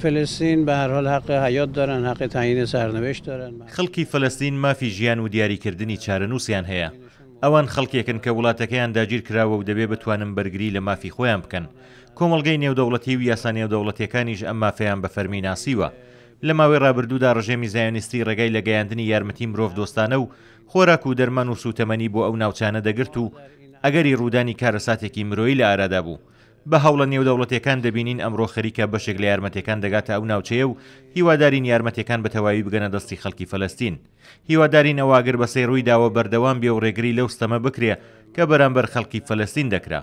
فلسطین بە هەرهۆل حق حیات دارن حقی تعینە سەرنوشت دارن خەڵکی فلسطین مافی ژیان و دیاریکردنی چارەنووسیان هەیە ئەوان خەڵکێکن کە وڵاتەکەیان داگیر کراوە و دەبێ بتوانم بەرگری لە مافی خۆیان بکەن کۆمەلگەی نێودەوڵەتی و یاسانی نێودەوڵەتەکانیش ئەم مافەیان بە فەرمی ناسیوە لە ماوەی ڕابردوودا ڕژێمی زایۆنیستی ڕێگای لە گەیاندنی یارمەتی مرۆڤ دۆستانە و خۆراک و دەرمان و سوتەمەنی بۆ ئەو ناوچانە دەگرت و ئەگەری ڕوودانی کارەساتێکی مرۆیی لە ئارادا بوو بە هەوڵە نێودەوڵەتەکان دەبینین ئەمڕۆ خەریکە بەشێک لە یارمەتەکان دەگاتە ئەو ناوچەیە و هیوادارین یارمەتەکان بەتەواوی بگەنە دەستی خەڵکی فەلستین هیوادارین ئەواگر بەسەی ڕووی داوە بەردەوام بێ و ڕێگری لەو ستەمە بکرێ کە بەرامبەر خەڵکی فەلستین دەکرا